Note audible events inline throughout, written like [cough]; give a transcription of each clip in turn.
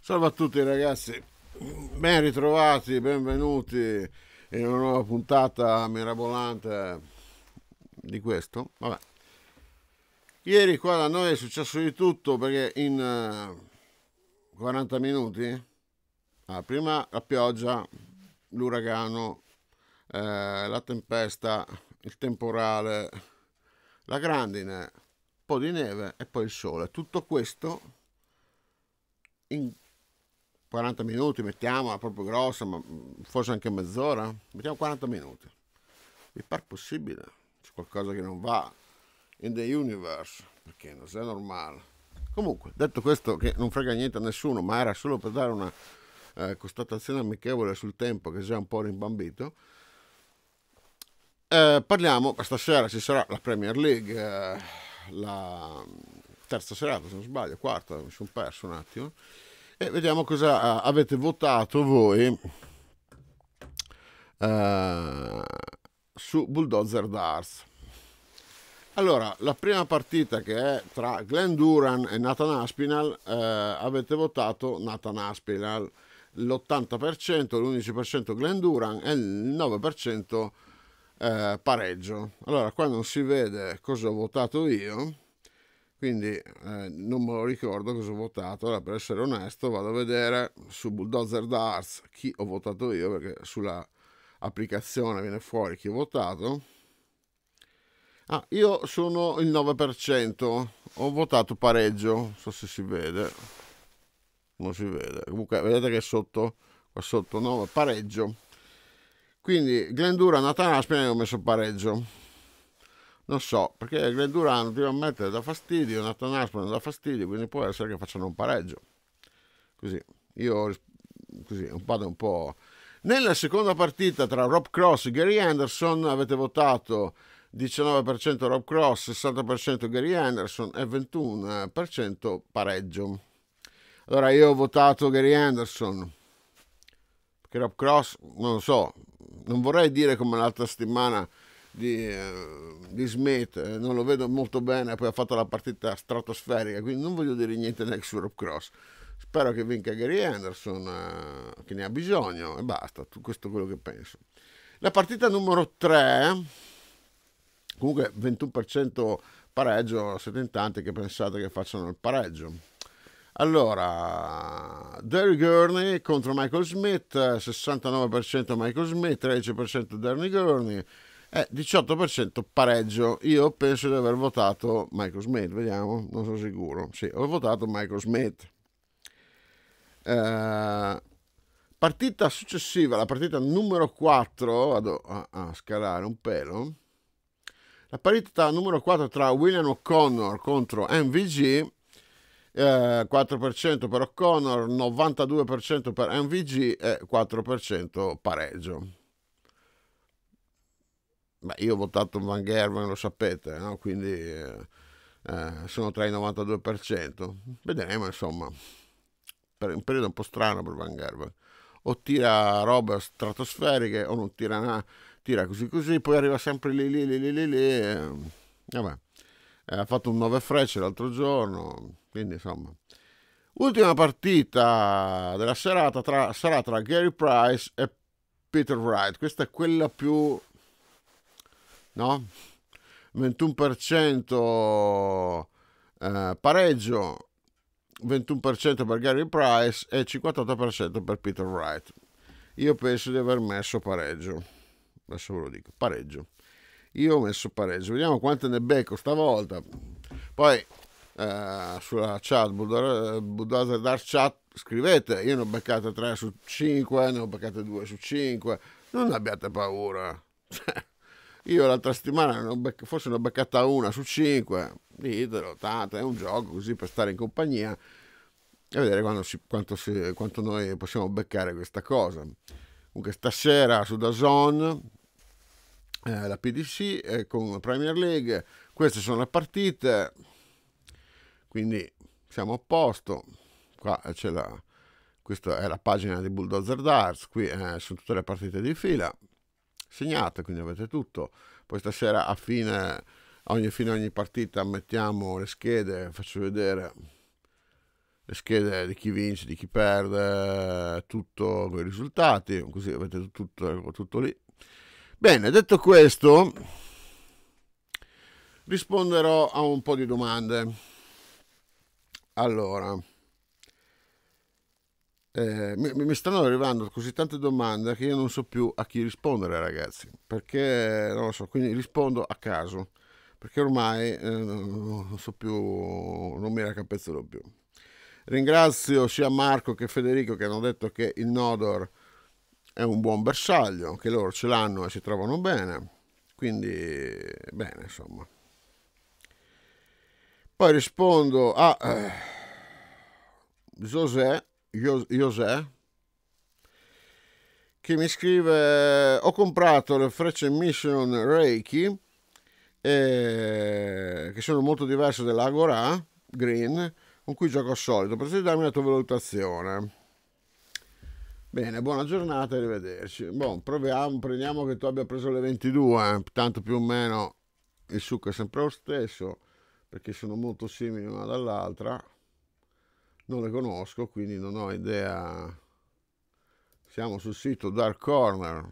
Salve a tutti ragazzi, ben ritrovati, benvenuti in una nuova puntata mirabolante di questo. Vabbè, Ieri qua da noi è successo di tutto perché in 40 eh, minuti, ah, prima la pioggia, l'uragano, eh, la tempesta, il temporale, la grandine, un po' di neve e poi il sole. Tutto questo in 40 minuti, mettiamo, proprio grossa, ma forse anche mezz'ora, mettiamo 40 minuti. Mi par possibile, c'è qualcosa che non va in the universe, perché non è normale. Comunque, detto questo, che non frega niente a nessuno, ma era solo per dare una eh, constatazione amichevole sul tempo che è già un po' rimbambito. Eh, parliamo, stasera ci sarà la Premier League, eh, la terza serata se non sbaglio, quarta, mi sono perso un attimo, e vediamo cosa eh, avete votato voi eh, su Bulldozer Darts. Allora, la prima partita che è tra Glenn Duran e Nathan Aspinall, eh, avete votato Nathan Aspinall, l'80%, l'11% Glenn Duran e il 9% eh, pareggio. Allora, qua non si vede cosa ho votato io, quindi eh, non me lo ricordo cosa ho votato, allora per essere onesto vado a vedere su Bulldozer Darts chi ho votato io, perché sulla applicazione viene fuori chi ho votato Ah, io sono il 9%, ho votato pareggio, non so se si vede, non si vede, comunque vedete che è sotto, qua sotto 9, pareggio. Quindi Glenn Duran, Nathan Aspinall ho messo pareggio, non so, perché Glenn Duran ultimamente dà fastidio, Nathan Aspinall dà fastidio, quindi può essere che facciano un pareggio. Così, io così, vado un po'... Nella seconda partita tra Rob Cross e Gary Anderson avete votato 19% Rob Cross, 60% Gary Anderson e 21% pareggio. Allora io ho votato Gary Anderson, perché Rob Cross, non lo so, non vorrei dire come l'altra settimana di, eh, di Smith, eh, non lo vedo molto bene, poi ha fatto la partita stratosferica, quindi non voglio dire niente neanche su Rob Cross. Spero che vinca Gary Anderson, eh, che ne ha bisogno e basta, questo è quello che penso. La partita numero 3 Comunque 21% pareggio, siete in tanti che pensate che facciano il pareggio. Allora, Derry Gurney contro Michael Smith, 69% Michael Smith, 13% Derry Gurney e 18% pareggio. Io penso di aver votato Michael Smith, vediamo, non sono sicuro. Sì, ho votato Michael Smith. Eh, partita successiva, la partita numero 4, vado a, a scalare un pelo la parità numero 4 tra William O'Connor contro MVG, eh, 4% per O'Connor, 92% per MVG e 4% pareggio. Beh, io ho votato Van Gerwen, lo sapete, no? quindi eh, eh, sono tra i 92%. Vedremo, insomma, per un periodo un po' strano per Van Gerwen. O tira robe stratosferiche o non tira nada tira così così, poi arriva sempre lì lì lì lì lì, lì e, ehm, vabbè. Eh, ha fatto un 9 frecce l'altro giorno, quindi insomma. Ultima partita della serata tra, sarà tra Gary Price e Peter Wright, questa è quella più... no? 21% eh, pareggio, 21% per Gary Price e 58% per Peter Wright. Io penso di aver messo pareggio adesso ve lo dico, pareggio. Io ho messo pareggio, vediamo quante ne becco stavolta. Poi eh, sulla chat, Bulldozer Dark Chat, scrivete, io ne ho beccate 3 su 5, ne ho beccate 2 su 5, non abbiate paura. [laughs] io l'altra settimana ne becca, forse ne ho beccata una su 5, ditelo, tanto è un gioco così per stare in compagnia e vedere si, quanto, si, quanto noi possiamo beccare questa cosa. Comunque stasera su Dazon eh, la PDC eh, con la Premier League. Queste sono le partite, quindi siamo a posto. Qua c'è la, questa è la pagina di Bulldozer Darts, qui eh, sono tutte le partite di fila segnate, quindi avete tutto. Poi stasera a fine, ogni fine ogni partita mettiamo le schede, faccio vedere le schede di chi vince, di chi perde, tutto con i risultati, così avete tutto, tutto lì. Bene, detto questo, risponderò a un po' di domande. Allora, eh, mi, mi, stanno arrivando così tante domande che io non so più a chi rispondere, ragazzi, perché non lo so, quindi rispondo a caso, perché ormai eh, non so più, non mi raccapezzerò più. Ringrazio sia Marco che Federico che hanno detto che il Nodor è un buon bersaglio, anche loro ce l'hanno e si trovano bene, quindi bene insomma. Poi rispondo a eh, José, che mi scrive ho comprato le frecce Mission Reiki eh, che sono molto diverse dell'Agora Green con cui gioco al solito, potresti darmi la tua valutazione? Bene, buona giornata arrivederci. Bon, proviamo, prendiamo che tu abbia preso le 22, eh. tanto più o meno il succo è sempre lo stesso, perché sono molto simili una dall'altra. Non le conosco, quindi non ho idea. Siamo sul sito Dark Corner.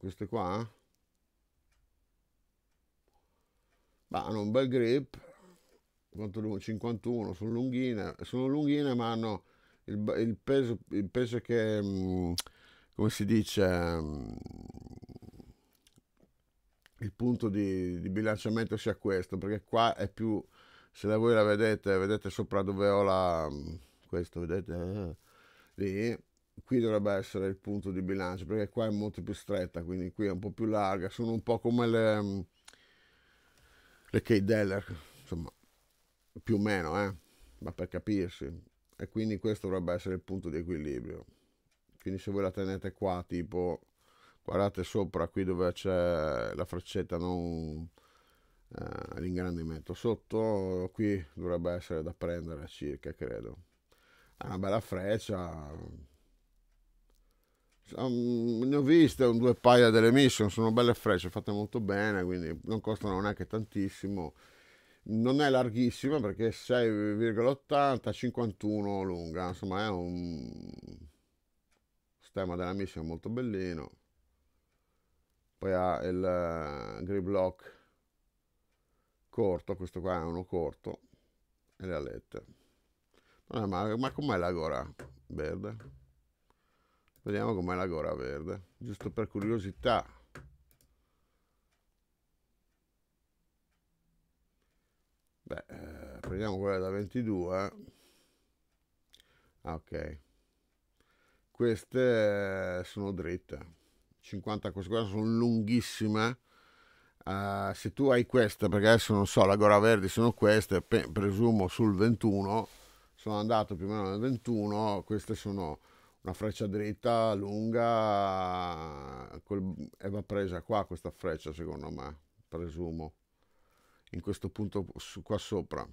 Queste qua? Ma eh? hanno un bel grip, quanto lungo? 51, sono lunghine, sono lunghine ma hanno il, il, peso, il peso che, mm, come si dice, mm, il punto di, di, bilanciamento sia questo, perché qua è più, se la voi la vedete, vedete sopra dove ho la, mm, questo vedete, eh, lì, qui dovrebbe essere il punto di bilancio, perché qua è molto più stretta, quindi qui è un po' più larga, sono un po' come le, le K-Deller, insomma, più o meno, eh? ma per capirsi, e quindi questo dovrebbe essere il punto di equilibrio quindi se voi la tenete qua tipo guardate sopra qui dove c'è la freccetta non eh, l'ingrandimento sotto qui dovrebbe essere da prendere circa credo è una bella freccia um, ne ho viste un due paia delle mission sono belle frecce fatte molto bene quindi non costano neanche tantissimo non è larghissima perché 6,80 51 lunga insomma è un stemma della missione molto bellino poi ha il eh, grip lock corto questo qua è uno corto e le alette non ma com'è la gora verde vediamo com'è la gora verde giusto per curiosità Beh, eh, prendiamo quella da 22. Ah, ok. Queste eh, sono dritte. 50 queste sono lunghissime. Uh, se tu hai queste, perché adesso non so, la Gora Verdi sono queste, pe- presumo sul 21, sono andato più o meno nel 21, queste sono una freccia dritta, lunga, col, e va presa qua questa freccia secondo me, presumo in questo punto su, qua sopra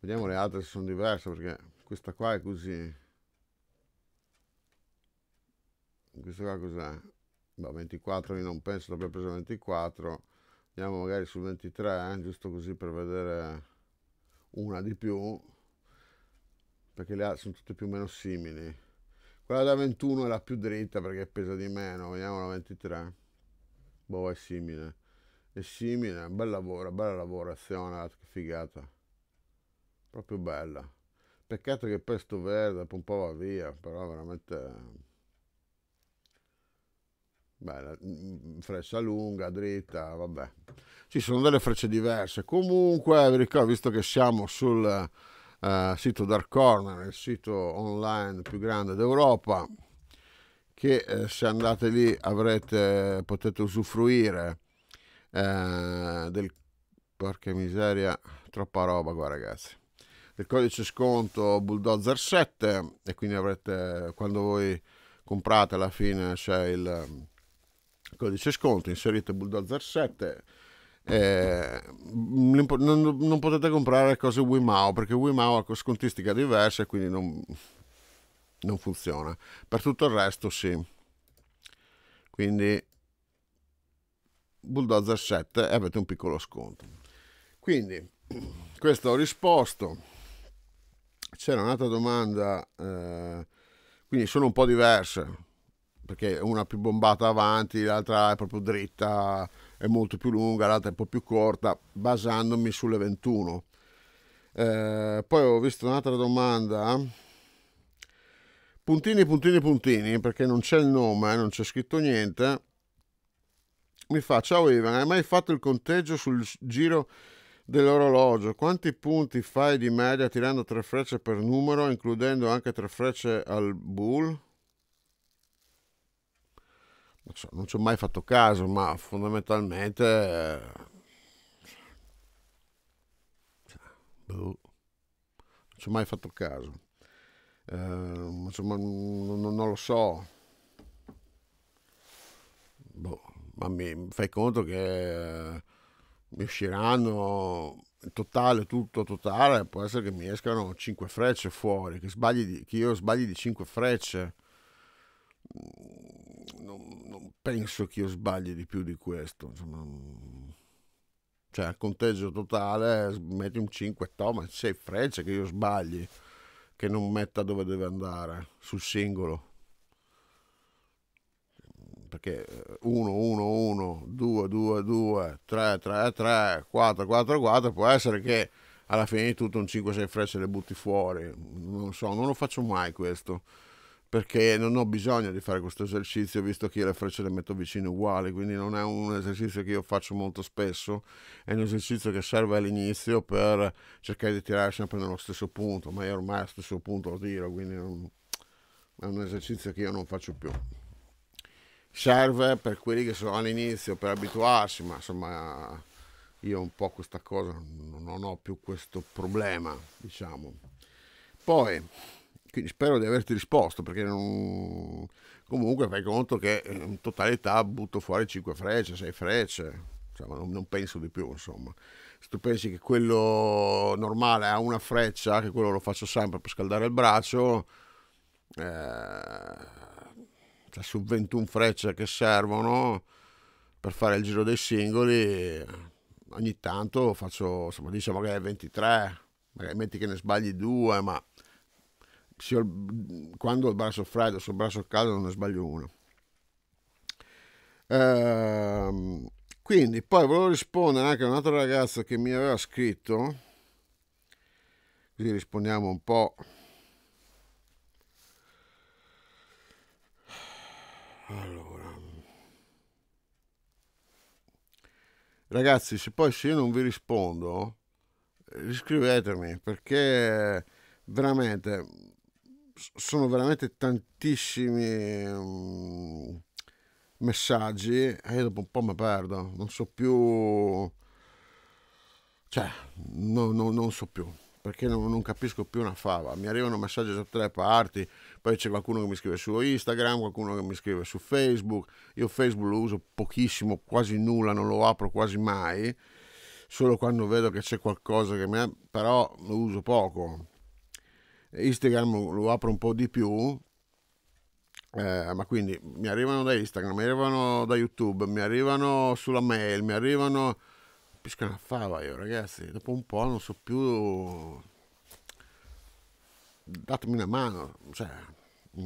vediamo le altre se sono diverse perché questa qua è così questa qua cos'è? Boh, no, 24 io non penso di aver preso 24 andiamo magari sul 23 eh, giusto così per vedere una di più perché le altre sono tutte più o meno simili quella da 21 è la più dritta perché pesa di meno vediamo la 23 boh è simile e simile, bel lavoro, bella lavorazione, che figata, proprio bella. Peccato che pesto verde dopo un po' va via, però veramente... Bella, mm, freccia lunga, dritta, vabbè. Ci sono delle frecce diverse. Comunque, vi ricordo, visto che siamo sul eh, sito Dark Corner, il sito online più grande d'Europa, che eh, se andate lì avrete, potete usufruire eh, del porca miseria, troppa roba qua ragazzi. Del codice sconto Bulldozer 7 e quindi avrete quando voi comprate alla fine c'è il codice sconto, inserite Bulldozer 7 eh, mm, non, non, potete comprare cose Wimao perché Wimao ha scontistica diversa e quindi non, non funziona. Per tutto il resto sì. Quindi bulldozer 7 e avete un piccolo sconto. Quindi, questo ho risposto. C'era un'altra domanda, eh, quindi sono un po' diverse, perché una più bombata avanti, l'altra è proprio dritta, è molto più lunga, l'altra è un po' più corta, basandomi sulle 21. Eh, poi ho visto un'altra domanda. Puntini, puntini, puntini, perché non c'è il nome, non c'è scritto niente mi fa ciao Ivan hai mai fatto il conteggio sul giro dell'orologio quanti punti fai di media tirando tre frecce per numero includendo anche tre frecce al bull non, so, non ci ho mai fatto caso ma fondamentalmente eh, boh, non ci ho mai fatto caso eh, insomma non, non, lo so boh ma mi fai conto che eh, mi usciranno totale, tutto totale, può essere che mi escano 5 frecce fuori, che, di, che io sbagli di 5 frecce. Mm, non, non, penso che io sbagli di più di questo. Insomma, mm. cioè, al conteggio totale metti un 5, toma, 6 frecce che io sbagli, che non metta dove deve andare sul singolo perché 1, 1, 1, 2, 2, 2, 3, 3, 3, 4, 4, 4, può essere che alla fine di tutto un 5-6 frecce le butti fuori, non lo so, non lo faccio mai questo, perché non ho bisogno di fare questo esercizio, visto che io le frecce le metto vicine uguali, quindi non è un esercizio che io faccio molto spesso, è un esercizio che serve all'inizio per cercare di tirare sempre nello stesso punto, ma io ormai allo stesso punto lo tiro, quindi non... è un esercizio che io non faccio più serve per quelli che sono all'inizio, per abituarsi, ma insomma io un po' questa cosa non ho più questo problema, diciamo. Poi, quindi spero di averti risposto perché non... comunque fai conto che in totalità butto fuori 5 frecce, 6 frecce, insomma, non, penso di più, insomma. Se tu pensi che quello normale ha una freccia, che quello lo faccio sempre per scaldare il braccio, eh cioè, su 21 frecce che servono per fare il giro dei singoli, ogni tanto faccio, insomma, dice magari 23, magari metti che ne sbagli due, ma quando ho il braccio freddo, sul braccio caldo non ne sbaglio uno. Ehm, quindi poi volevo rispondere anche a un altro ragazzo che mi aveva scritto, così rispondiamo un po'. Allora. Ragazzi, se poi se io non vi rispondo, eh, riscrivetemi perché veramente sono veramente tantissimi mm, messaggi e dopo un po' mi perdo, non so più, cioè, no, no, non so più perché non, non, capisco più una fava. Mi arrivano messaggi da tutte le parti, poi c'è qualcuno che mi scrive su Instagram, qualcuno che mi scrive su Facebook. Io Facebook lo uso pochissimo, quasi nulla, non lo apro quasi mai, solo quando vedo che c'è qualcosa che mi... però lo uso poco. Instagram lo apro un po' di più, eh, ma quindi mi arrivano da Instagram, mi arrivano da YouTube, mi arrivano sulla mail, mi arrivano capisco una fava io oh, ragazzi, dopo un po' non so più... Datemi una mano, cioè, mm.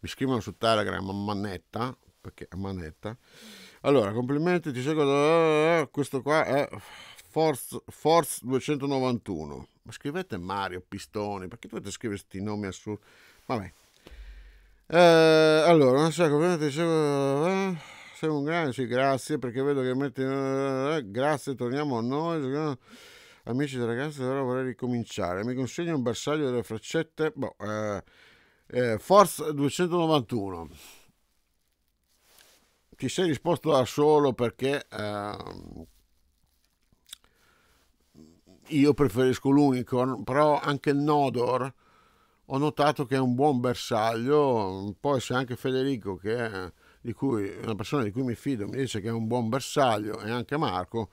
mi scrivono su Telegram a manetta, perché a manetta. Allora, complimenti, ti seguo, da questo qua è Force, Force 291. Ma scrivete Mario Pistoni, perché dovete scrivere questi nomi assurdi? Vabbè. Eh, allora, non so, complimenti, ti seguo... Eh sei un grande, sì, grazie perché vedo che metti... Grazie, torniamo a noi. Amici e ragazzi, ora vorrei ricominciare. Mi consegni un bersaglio delle freccette? Boh, eh, eh, Force 291. Ti sei risposto da solo perché... Eh, io preferisco l'Unicorn, però anche il Nodor ho notato che è un buon bersaglio. Poi c'è anche Federico che di cui, una persona di cui mi fido mi dice che è un buon bersaglio e anche Marco,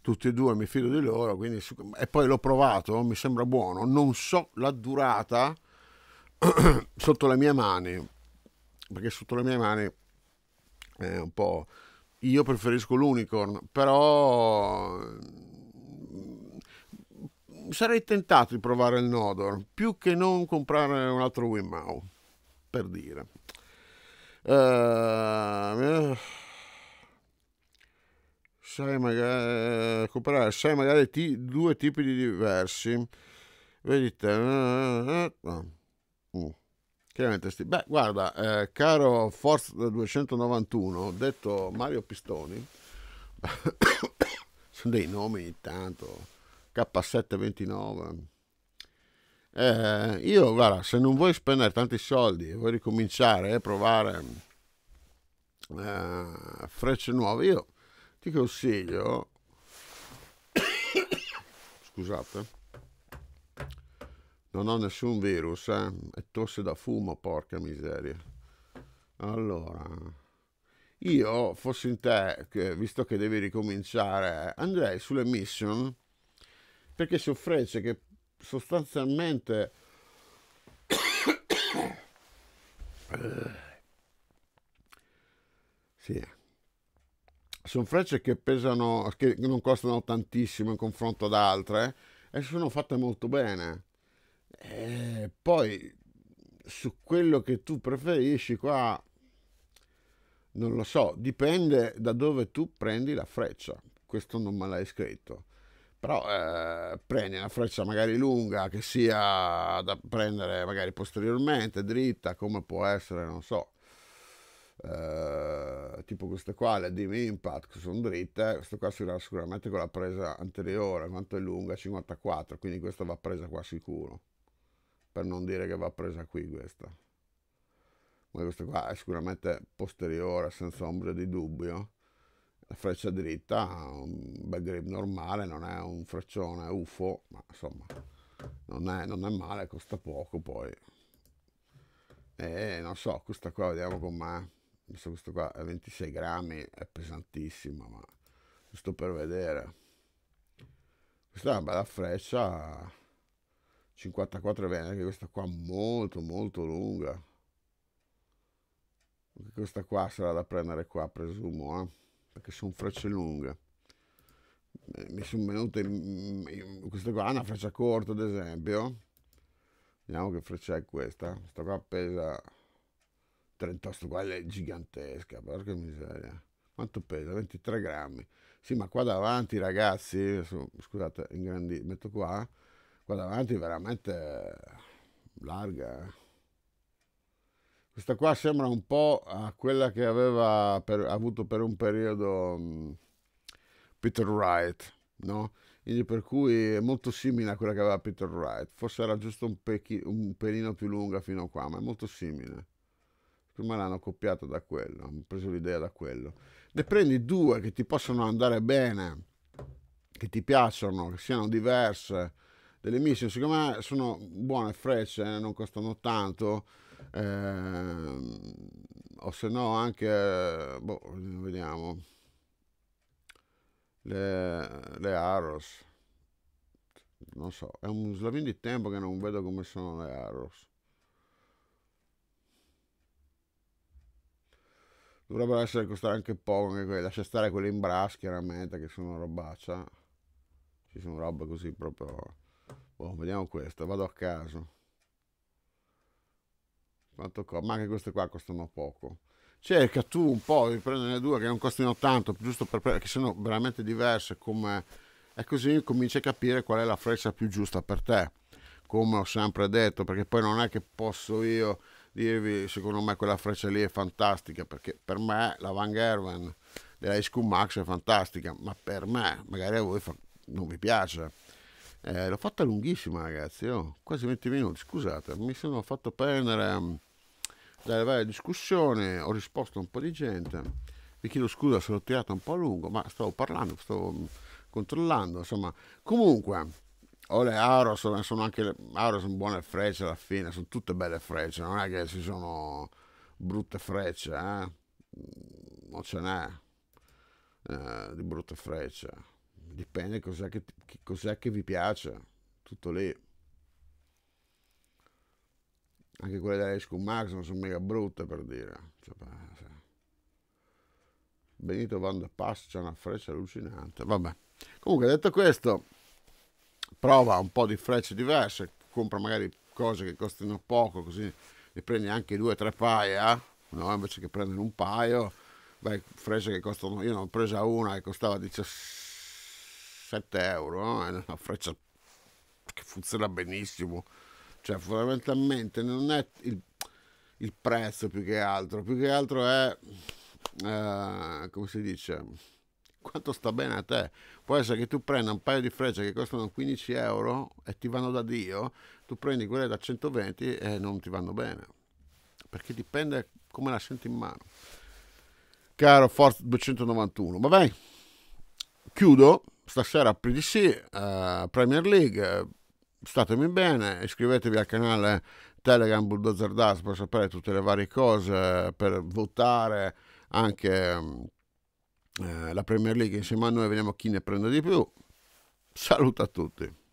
tutti e due mi fido di loro, quindi, e poi l'ho provato, mi sembra buono, non so la durata [clears throat] sotto le mie mani, perché sotto le mie mani è un po'... Io preferisco l'unicorn, però mm, sarei tentato di provare il Nodor più che non comprare un altro Wimau per dire Ehm, eh, sai magari recuperare eh, sai magari t- due tipi di diversi vedi te eh, no. Mm. beh guarda eh, caro Forza 291 detto Mario Pistoni sono [coughs] dei nomi tanto K729 eh, io, guarda, se non vuoi spendere tanti soldi e vuoi ricominciare a provare eh, frecce nuove, io ti consiglio, [coughs] scusate, non ho nessun virus, eh, è tosse da fumo, porca miseria. Allora, io fossi in te, che, visto che devi ricominciare, andrei sulle mission perché sono frecce che sostanzialmente [coughs] sì. sono frecce che pesano che non costano tantissimo in confronto ad altre e sono fatte molto bene e eh, poi su quello che tu preferisci qua non lo so dipende da dove tu prendi la freccia questo non me l'hai scritto però eh, prendi una freccia magari lunga che sia da prendere magari posteriormente dritta come può essere non so eh, tipo queste qua le Dim Impact che sono dritte questo qua sarà sicuramente con la presa anteriore quanto è lunga 54 quindi questa va presa qua sicuro per non dire che va presa qui questa ma questa qua è sicuramente posteriore senza ombra di dubbio la freccia dritta, un bel grip normale, non è un freccione UFO, ma insomma non è, non è male, costa poco poi. E non so, questa qua vediamo com'è, me, questo qua è 26 grammi, è pesantissima, ma giusto per vedere. Questa è una bella freccia, 54 vene, anche questa qua molto molto lunga. Questa qua sarà da prendere qua, presumo, eh perché sono frecce lunghe. Eh, mi sono venute questa qua è una freccia corta ad esempio. Vediamo che freccia è questa. Questa qua pesa 38, qua è gigantesca, porca miseria. Quanto pesa? 23 grammi. Sì, ma qua davanti ragazzi, scusate, ingrandi, metto qua, qua davanti è veramente larga. Eh. Questa qua sembra un po' a quella che aveva per, avuto per un periodo um, Peter Wright, no? Quindi per cui è molto simile a quella che aveva Peter Wright. Forse era giusto un, pechi, un pelino più lunga fino a qua, ma è molto simile. Prima l'hanno copiata da quello, hanno preso l'idea da quello. Ne prendi due che ti possono andare bene, che ti piacciono, che siano diverse. Delle mission, secondo me sono buone, frecce, eh, non costano tanto Ehm, o se no anche, boh, vediamo, le, le Aros. Non so, è un slavin di tempo che non vedo come sono le Arrows dovrebbero essere costare anche poco anche quelle. lascia stare quelle in brass chiaramente che sono robaccia ci sono robe così proprio boh, vediamo questo vado a caso quanto co- ma anche queste qua costano poco. Cerca tu un po' di prenderne due che non costino tanto, giusto per, che sono veramente diverse come... E così cominci a capire qual è la freccia più giusta per te, come ho sempre detto, perché poi non è che posso io dirvi, secondo me quella freccia lì è fantastica, perché per me la Van Gerwen della Ice Max è fantastica, ma per me, magari a voi fa, non vi piace. Eh, l'ho fatta lunghissima ragazzi, oh, quasi 20 minuti, scusate, mi sono fatto prendere mm, dalle varie discussioni, ho risposto a un po' di gente, vi chiedo scusa se l'ho tirato un po' a lungo, ma stavo parlando, stavo controllando, insomma, comunque, ho le Aroson, sono anche le Aroson sono buone frecce alla fine, sono tutte belle frecce, non è che ci sono brutte frecce, eh? non ce n'è eh, di brutte frecce, dipende cos'è che, cos'è che vi piace, tutto lì anche quelle della Escu Max non sono mega brutte per dire cioè, cioè. Benito Van der Pass c'è una freccia allucinante vabbè comunque detto questo prova un po' di frecce diverse compra magari cose che costano poco così ne prendi anche due o tre paia no? invece che prendere un paio vai frecce che costano io ne ho presa una che costava 17 euro è eh, una freccia che funziona benissimo cioè, fondamentalmente non è il, il prezzo più che altro, più che altro è, eh, come si dice, quanto sta bene a te. Può essere che tu prenda un paio di frecce che costano 15 euro e ti vanno da Dio, tu prendi quelle da 120 e non ti vanno bene. Perché dipende come la senti in mano. Caro Forza 291, vabbè, Chiudo stasera a PDC, eh, Premier League, statemi bene, iscrivetevi al canale Telegram Bulldozer Dust per sapere tutte le varie cose, per votare anche mm, eh, la Premier League insieme a noi, vediamo chi ne prende di più. Saluto a tutti.